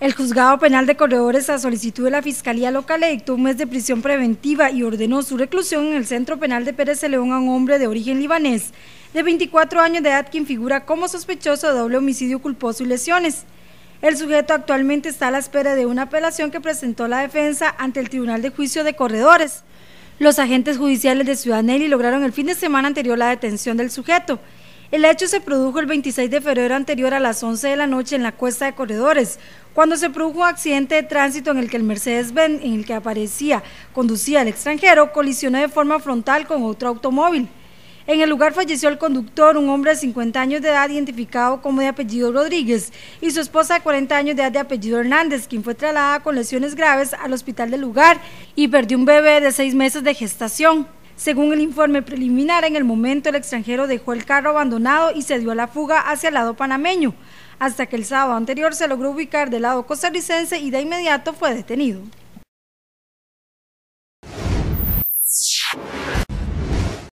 El juzgado penal de Corredores a solicitud de la Fiscalía Local edictó un mes de prisión preventiva y ordenó su reclusión en el Centro Penal de Pérez de León a un hombre de origen libanés de 24 años de edad quien figura como sospechoso de doble homicidio culposo y lesiones. El sujeto actualmente está a la espera de una apelación que presentó la defensa ante el Tribunal de Juicio de Corredores. Los agentes judiciales de Ciudad Nelly lograron el fin de semana anterior la detención del sujeto. El hecho se produjo el 26 de febrero anterior a las 11 de la noche en la Cuesta de Corredores, cuando se produjo un accidente de tránsito en el que el Mercedes-Benz, en el que aparecía, conducía al extranjero, colisionó de forma frontal con otro automóvil. En el lugar falleció el conductor, un hombre de 50 años de edad identificado como de apellido Rodríguez, y su esposa de 40 años de edad de apellido Hernández, quien fue trasladada con lesiones graves al hospital del lugar y perdió un bebé de seis meses de gestación. Según el informe preliminar, en el momento el extranjero dejó el carro abandonado y se dio a la fuga hacia el lado panameño, hasta que el sábado anterior se logró ubicar del lado costarricense y de inmediato fue detenido.